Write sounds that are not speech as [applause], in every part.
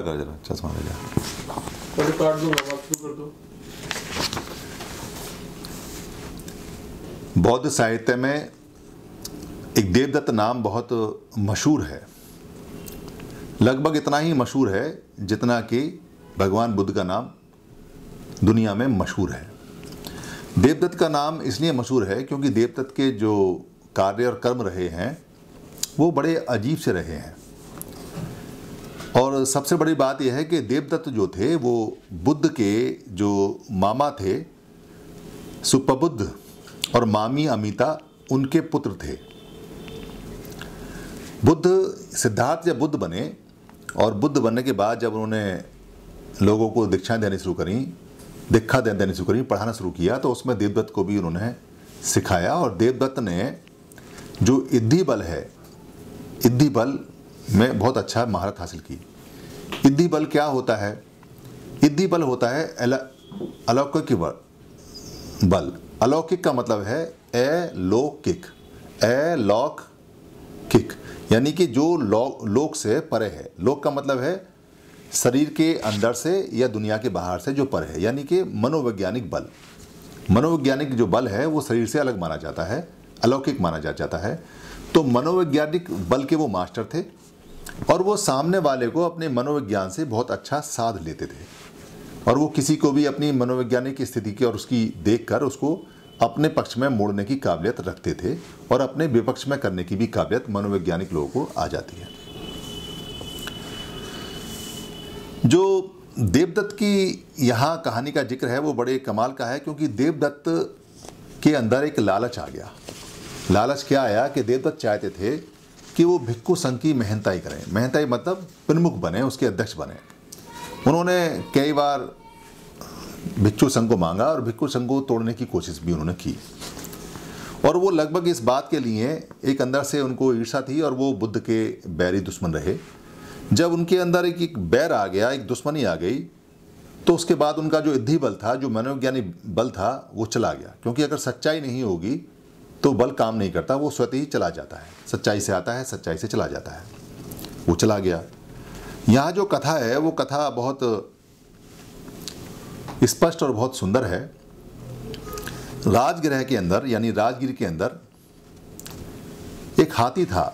बड़ा कर जरा चश्मा ले जा बौद्ध साहित्य में एक देवदत्त नाम बहुत मशहूर है लगभग इतना ही मशहूर है जितना कि भगवान बुद्ध का नाम दुनिया में मशहूर है देवदत्त का नाम इसलिए मशहूर है क्योंकि देवदत्त के जो कार्य और कर्म रहे हैं वो बड़े अजीब से रहे हैं और सबसे बड़ी बात यह है कि देवदत्त जो थे वो बुद्ध के जो मामा थे सुपबुद्ध और मामी अमिता उनके पुत्र थे बुद्ध सिद्धार्थ जब बुद्ध बने और बुद्ध बनने के बाद जब उन्होंने लोगों को दीक्षाएं देनी शुरू करी दीक्षा देनी शुरू करी पढ़ाना शुरू किया तो उसमें देवदत्त को भी उन्होंने सिखाया और देवदत्त ने जो इद्धि बल है इद्धि बल में बहुत अच्छा महारत हासिल की इद्दी बल क्या होता है इद्दी बल होता है अलौकिक बल बल अलौकिक का मतलब है ए ए लौक किक यानी कि जो लोक लोक से परे है लोक का मतलब है शरीर के अंदर से या दुनिया के बाहर से जो पर है यानी कि मनोवैज्ञानिक बल मनोवैज्ञानिक जो बल है वो शरीर से अलग माना जाता है अलौकिक माना जाता है तो मनोवैज्ञानिक बल के वो मास्टर थे और वो सामने वाले को अपने मनोविज्ञान से बहुत अच्छा साध लेते थे और वो किसी को भी अपनी मनोवैज्ञानिक स्थिति की और उसकी देख कर उसको अपने पक्ष में मोड़ने की काबिलियत रखते थे और अपने विपक्ष में करने की भी काबिलियत मनोवैज्ञानिक लोगों को आ जाती है जो देवदत्त की यहाँ कहानी का जिक्र है वो बड़े कमाल का है क्योंकि देवदत्त के अंदर एक लालच आ गया लालच क्या आया कि देवदत्त चाहते थे कि वो भिक्खु संघ की मेहनताई करें मेहनताई मतलब प्रमुख बने उसके अध्यक्ष बने उन्होंने कई बार भिक्षु संघ को मांगा और भिक्षु संघ को तोड़ने की कोशिश भी उन्होंने की और वो लगभग इस बात के लिए एक अंदर से उनको ईर्षा थी और वो बुद्ध के बैरी दुश्मन रहे जब उनके अंदर एक एक बैर आ गया एक दुश्मनी आ गई तो उसके बाद उनका जो इद्धि बल था जो मनोवैज्ञानिक बल था वो चला गया क्योंकि अगर सच्चाई नहीं होगी तो बल काम नहीं करता वो स्वतः ही चला जाता है सच्चाई से आता है सच्चाई से चला जाता है वो चला गया यहाँ जो कथा है वो कथा बहुत स्पष्ट और बहुत सुंदर है राजगृह के अंदर यानी राजगिर के अंदर एक हाथी था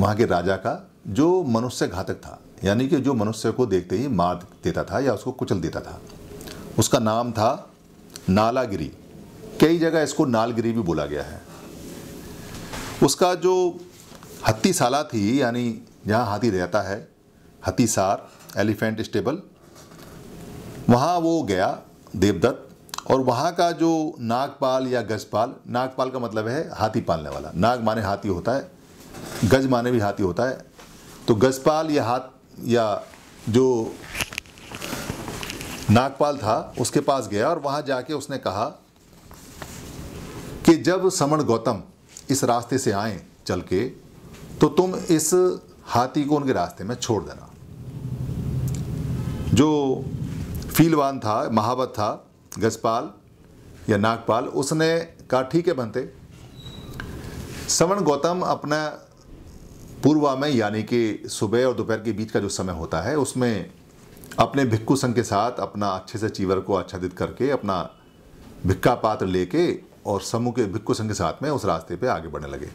वहाँ के राजा का जो मनुष्य घातक था यानी कि जो मनुष्य को देखते ही मार देता था या उसको कुचल देता था उसका नाम था नालागिरी कई जगह इसको नालगिरी भी बोला गया है उसका जो हत्तीसाला थी यानी जहाँ हाथी रहता है हत्तीसार एलिफेंट स्टेबल वहाँ वो गया देवदत्त और वहाँ का जो नागपाल या गजपाल नागपाल का मतलब है हाथी पालने वाला नाग माने हाथी होता है गज माने भी हाथी होता है तो गजपाल या हाथ या जो नागपाल था उसके पास गया और वहाँ जाके उसने कहा कि जब समण गौतम इस रास्ते से आए चल के तो तुम इस हाथी को उनके रास्ते में छोड़ देना जो फीलवान था महावत था गजपाल या नागपाल उसने कहा ठीक है बनते श्रवण गौतम अपना पूर्वा में यानी कि सुबह और दोपहर के बीच का जो समय होता है उसमें अपने भिक्खु संघ के साथ अपना अच्छे से चीवर को आच्छादित करके अपना भिक्का पात्र लेके और समूह के भिक्खु संघ के साथ में उस रास्ते पे आगे बढ़ने लगे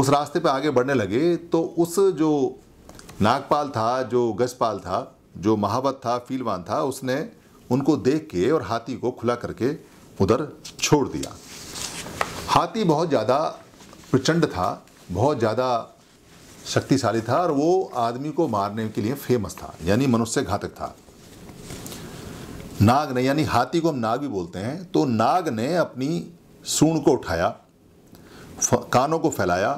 उस रास्ते पे आगे बढ़ने लगे तो उस जो नागपाल था जो गजपाल था जो महावत था फीलवान था उसने उनको देख के और हाथी को खुला करके उधर छोड़ दिया हाथी बहुत ज़्यादा प्रचंड था बहुत ज़्यादा शक्तिशाली था और वो आदमी को मारने के लिए फेमस था यानी मनुष्य घातक था नाग ने यानी हाथी को हम नाग भी बोलते हैं तो नाग ने अपनी सूण को उठाया कानों को फैलाया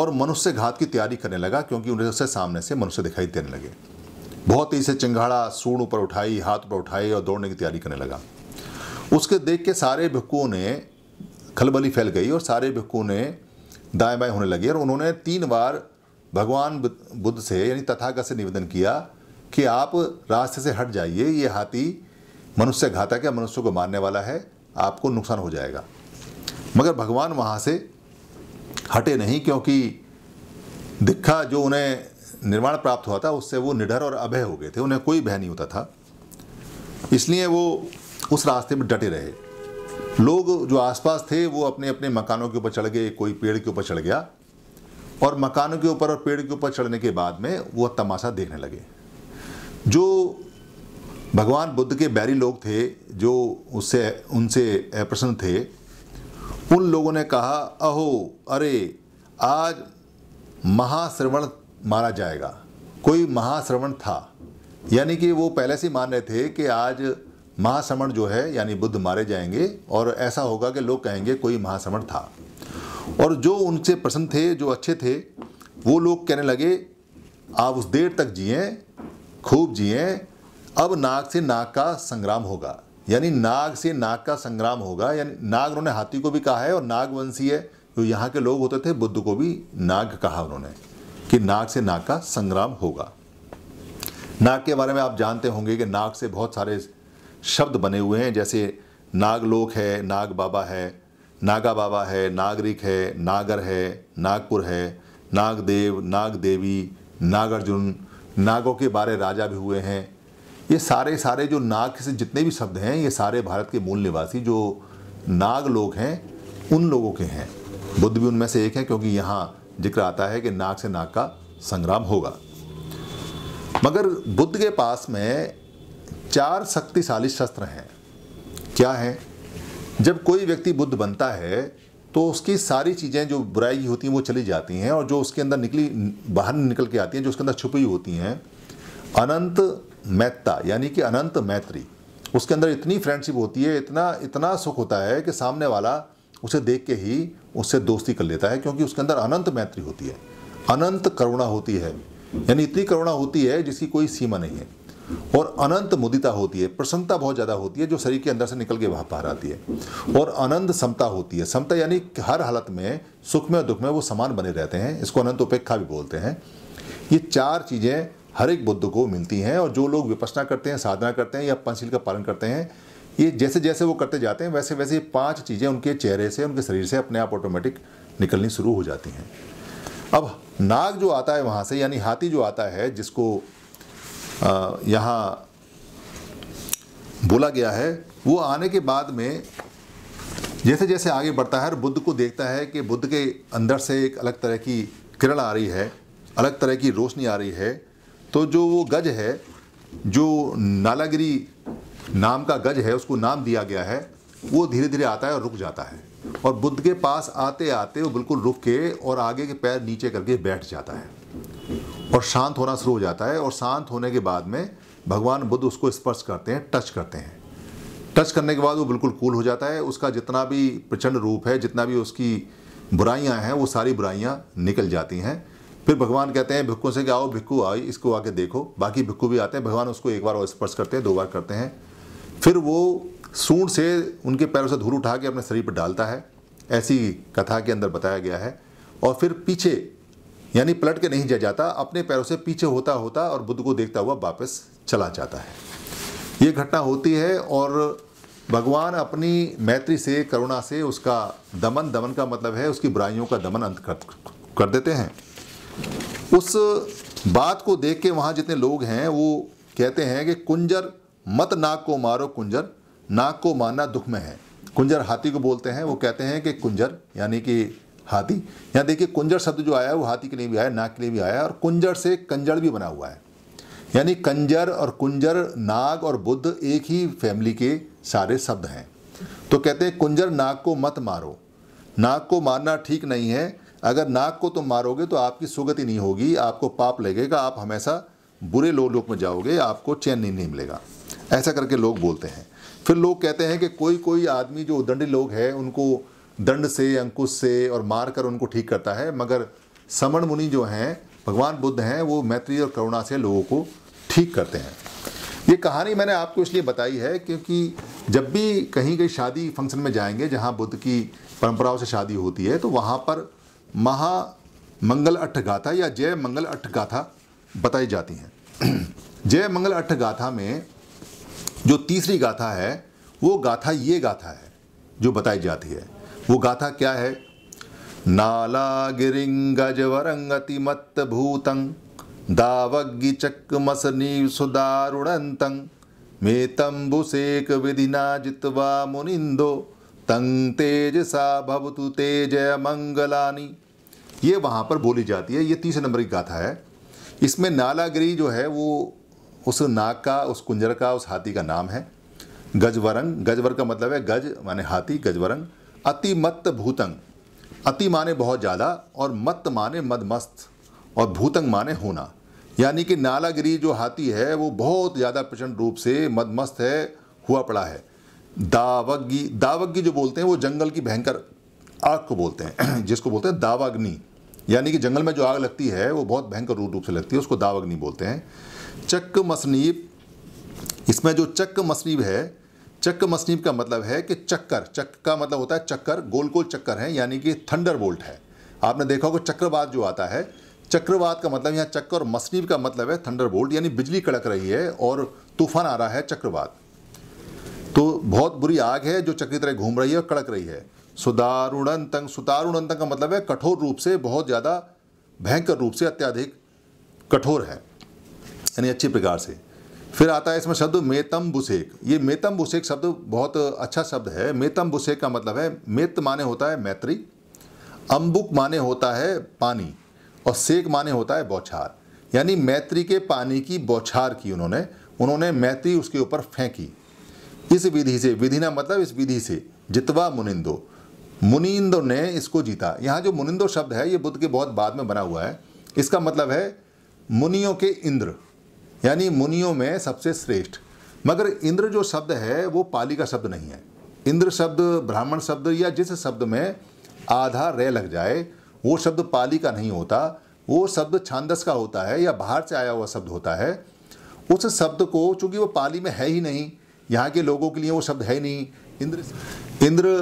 और मनुष्य घात की तैयारी करने लगा क्योंकि उन्हें उससे सामने से मनुष्य दिखाई देने लगे बहुत ही से चिंगाड़ा सूण ऊपर उठाई हाथ ऊपर उठाई और दौड़ने की तैयारी करने लगा उसके देख के सारे भिक्कुओं ने खलबली फैल गई और सारे भिक्कुओं ने दाएं बाएं होने लगे और उन्होंने तीन बार भगवान बुद्ध से यानी तथागत से निवेदन किया कि आप रास्ते से हट जाइए ये हाथी मनुष्य घातक है मनुष्य को मारने वाला है आपको नुकसान हो जाएगा मगर भगवान वहाँ से हटे नहीं क्योंकि दिखा जो उन्हें निर्माण प्राप्त हुआ था उससे वो निडर और अभय हो गए थे उन्हें कोई भय नहीं होता था इसलिए वो उस रास्ते में डटे रहे लोग जो आसपास थे वो अपने अपने मकानों के ऊपर चढ़ गए कोई पेड़ के ऊपर चढ़ गया और मकानों के ऊपर और पेड़ के ऊपर चढ़ने के बाद में वो तमाशा देखने लगे जो भगवान बुद्ध के बैरी लोग थे जो उससे उनसे प्रसन्न थे उन लोगों ने कहा अहो अरे आज महाश्रवण मारा जाएगा कोई महाश्रवण था यानी कि वो पहले से मान रहे थे कि आज महाश्रवण जो है यानी बुद्ध मारे जाएंगे और ऐसा होगा कि लोग कहेंगे कोई महाश्रवण था और जो उनसे प्रसन्न थे जो अच्छे थे वो लोग कहने लगे आप उस देर तक जिए खूब जिए अब नाग से नाग का संग्राम होगा यानी नाग से नाग का संग्राम होगा यानी नाग उन्होंने हाथी को भी कहा है और नागवंशी है जो तो यहाँ के लोग होते थे बुद्ध को भी नाग कहा उन्होंने कि नाग से नाग का संग्राम होगा नाग के बारे में आप जानते होंगे कि नाग से बहुत सारे शब्द बने हुए हैं जैसे नागलोक है नाग बाबा है नागा बाबा है नागरिक है नागर है नागपुर है नागदेव नाग देवी नागार्जुन नागों के बारे राजा भी हुए हैं ये सारे सारे जो नाग से जितने भी शब्द हैं ये सारे भारत के मूल निवासी जो नाग लोग हैं उन लोगों के हैं बुद्ध भी उनमें से एक हैं क्योंकि यहाँ जिक्र आता है कि नाग से नाग का संग्राम होगा मगर बुद्ध के पास में चार शक्तिशाली शस्त्र हैं क्या है जब कोई व्यक्ति बुद्ध बनता है तो उसकी सारी चीज़ें जो बुराई होती हैं वो चली जाती हैं और जो उसके अंदर निकली बाहर निकल के आती हैं जो उसके अंदर छुपी होती हैं अनंत मैत्ता यानी कि अनंत मैत्री उसके अंदर इतनी फ्रेंडशिप होती है इतना इतना सुख होता है कि सामने वाला उसे देख के ही उससे दोस्ती कर लेता है क्योंकि उसके अंदर अनंत मैत्री होती है अनंत करुणा होती है यानी इतनी करुणा होती है जिसकी कोई सीमा नहीं है और अनंत मुदिता होती है प्रसन्नता बहुत ज़्यादा होती है जो शरीर के अंदर से निकल के वहाँ बाहर आती है और अनंत समता होती है समता यानी हर हालत में सुख में और दुख में वो समान बने रहते हैं इसको अनंत उपेक्षा भी बोलते हैं ये चार चीज़ें हर एक बुद्ध को मिलती हैं और जो लोग विपसना करते हैं साधना करते हैं या पंचशील का पालन करते हैं ये जैसे जैसे वो करते जाते हैं वैसे वैसे ये पाँच चीज़ें उनके चेहरे से उनके शरीर से अपने आप ऑटोमेटिक निकलनी शुरू हो जाती हैं अब नाग जो आता है वहाँ से यानी हाथी जो आता है जिसको यहाँ बोला गया है वो आने के बाद में जैसे जैसे आगे बढ़ता है और बुद्ध को देखता है कि बुद्ध के अंदर से एक अलग तरह की किरण आ रही है अलग तरह की रोशनी आ रही है तो जो वो गज है जो नालागिरी नाम का गज है उसको नाम दिया गया है वो धीरे धीरे आता है और रुक जाता है और बुद्ध के पास आते आते वो बिल्कुल रुक के और आगे के पैर नीचे करके बैठ जाता है और शांत होना शुरू हो जाता है और शांत होने के बाद में भगवान बुद्ध उसको स्पर्श करते हैं टच करते हैं टच करने के बाद वो बिल्कुल कूल हो जाता है उसका जितना भी प्रचंड रूप है जितना भी उसकी बुराइयां हैं वो सारी बुराइयां निकल जाती हैं फिर भगवान कहते हैं भिक्खु से कि आओ भिक्खु आई इसको आके देखो बाकी भिक्खु भी आते हैं भगवान उसको एक बार और स्पर्श करते हैं दो बार करते हैं फिर वो सूंड से उनके पैरों से धूल उठा के अपने शरीर पर डालता है ऐसी कथा के अंदर बताया गया है और फिर पीछे यानी पलट के नहीं जा जाता अपने पैरों से पीछे होता होता और बुद्ध को देखता हुआ वापस चला जाता है ये घटना होती है और भगवान अपनी मैत्री से करुणा से उसका दमन दमन का मतलब है उसकी बुराइयों का दमन अंत कर, कर देते हैं उस बात को देख के वहाँ जितने लोग हैं वो कहते हैं कि कुंजर मत नाक को मारो कुंजर नाक को मारना दुख में है कुंजर हाथी को बोलते हैं वो कहते हैं कि कुंजर यानी कि हाथी यहाँ देखिए कुंजर शब्द जो आया है वो हाथी के लिए भी आया नाग के लिए भी आया और कुंजर से कंजड़ भी बना हुआ है यानी कंजर और कुंजर नाग और बुद्ध एक ही फैमिली के सारे शब्द हैं तो कहते हैं कुंजर नाग को मत मारो नाग को मारना ठीक नहीं है अगर नाग को तुम मारोगे तो आपकी सुगति नहीं होगी आपको पाप लगेगा आप हमेशा बुरे लोग लोक में जाओगे आपको चैन नहीं, नहीं मिलेगा ऐसा करके लोग बोलते हैं फिर लोग कहते हैं कि कोई कोई आदमी जो उद्दंडी लोग हैं उनको दंड से अंकुश से और मार कर उनको ठीक करता है मगर समण मुनि जो हैं भगवान बुद्ध हैं वो मैत्री और करुणा से लोगों को ठीक करते हैं ये कहानी मैंने आपको इसलिए बताई है क्योंकि जब भी कहीं कहीं शादी फंक्शन में जाएंगे जहाँ बुद्ध की परंपराओं से शादी होती है तो वहाँ पर महा मंगल अठ गाथा या जय मंगल अठ गाथा बताई जाती हैं [clears throat] जय मंगल अठ गाथा में जो तीसरी गाथा है वो गाथा ये गाथा है जो बताई जाती है वो गाथा क्या है नाला गिरिंगज वरंगति मत भूतंग दावग्गी चक मसनी सुदारुणंतंग मेतंबु सेक विधिना जितवा मुनिंदो तंग तेज सा भवतु तेज मंगलानी ये वहाँ पर बोली जाती है ये तीसरे नंबर की गाथा है इसमें नालागिरी जो है वो उस नाग का उस कुंजर का उस हाथी का नाम है गजवरंग गजवर का मतलब है गज माने हाथी गजवरंग अतिमत्त भूतंग अति माने बहुत ज़्यादा और मत माने मदमस्त और भूतंग माने होना यानी कि नालागिरी जो हाथी है वो बहुत ज़्यादा प्रचंड रूप से मदमस्त है हुआ पड़ा है दावग्गी दावग्गी जो बोलते हैं वो जंगल की भयंकर आग को बोलते हैं [clears throat] जिसको बोलते हैं दावाग्नि यानी कि जंगल में जो आग लगती है वो बहुत भयंकर रूप से लगती है उसको दावग्नि बोलते हैं चक्क मसनीब इसमें जो चक्क मसनीब है चक्कर मसनीब का मतलब है कि चक्कर चक्र का मतलब होता है चक्कर गोल गोल चक्कर है यानी कि थंडर बोल्ट है आपने देखा होगा चक्रवात जो आता है चक्रवात का मतलब यहाँ चक्कर और मसनीब का मतलब है थंडर बोल्ट यानी बिजली कड़क रही है और तूफान आ रहा है चक्रवात तो बहुत बुरी आग है जो चक्री तरह घूम रही है और कड़क रही है तंग सुदारुणंतंग तंग का मतलब है कठोर रूप से बहुत ज़्यादा भयंकर रूप से अत्याधिक कठोर है यानी अच्छी प्रकार से फिर आता है इसमें शब्द मेतम बुसेक ये मेतम बुसेक शब्द बहुत अच्छा शब्द है मेतम बुसेक का मतलब है मेत माने होता है मैत्री अम्बुक माने होता है पानी और सेक माने होता है बौछार यानी मैत्री के पानी की बौछार की उन्होंने उन्होंने मैत्री उसके ऊपर फेंकी इस विधि से विधि ना मतलब इस विधि से जितवा मुनिंदो मुनिंदो ने इसको जीता यहाँ जो मुनिंदो शब्द है ये बुद्ध के बहुत बाद में बना हुआ है इसका मतलब है मुनियों के इंद्र यानी मुनियों में सबसे श्रेष्ठ मगर इंद्र जो शब्द है वो पाली का शब्द नहीं है इंद्र शब्द ब्राह्मण शब्द या जिस शब्द में आधा रह लग जाए वो शब्द पाली का नहीं होता वो शब्द छांदस का होता है या बाहर से आया हुआ शब्द होता है उस शब्द को चूंकि वो पाली में है ही नहीं यहाँ के लोगों के लिए वो शब्द है ही नहीं इंद्र इंद्र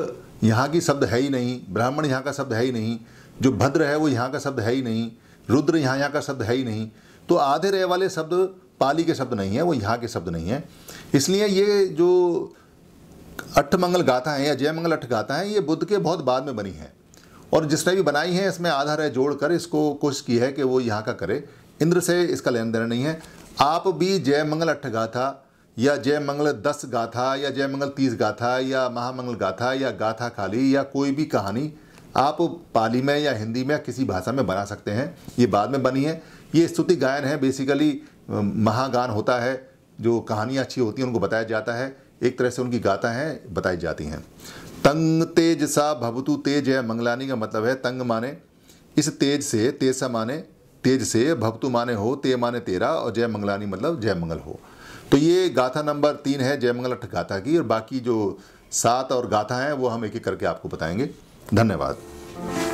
यहाँ की शब्द है ही नहीं ब्राह्मण यहाँ का शब्द है ही नहीं जो भद्र है वो यहाँ का शब्द है ही नहीं रुद्र यहाँ यहाँ का शब्द है ही नहीं तो आधे रह वाले शब्द पाली के शब्द नहीं है वो यहाँ के शब्द नहीं है इसलिए ये जो मंगल गाथा है या जयमंगल अट्ठ गाथा है ये बुद्ध के बहुत बाद में बनी है और जिसने भी बनाई है इसमें आधार है जोड़ कर इसको कोशिश की है कि वो यहाँ का करे इंद्र से इसका लेन देन नहीं है आप भी जयमंगल अट्ठ गाथा या जयमंगल दस गाथा या जयमंगल तीस गाथा या महामंगल गाथा या गाथा खाली या कोई भी कहानी आप पाली में या हिंदी में किसी भाषा में बना सकते हैं ये बाद में बनी है ये स्तुति गायन है बेसिकली महागान होता है जो कहानियाँ अच्छी होती हैं उनको बताया जाता है एक तरह से उनकी गाथा हैं बताई जाती हैं तंग तेज सा भवतु तेज है मंगलानी का मतलब है तंग माने इस तेज से तेज सा माने तेज से भवतु माने हो ते माने तेरा और जय मंगलानी मतलब जय मंगल हो तो ये गाथा नंबर तीन है जय मंगल अठ गाथा की और बाकी जो सात और गाथा हैं वो हम एक एक करके आपको बताएंगे धन्यवाद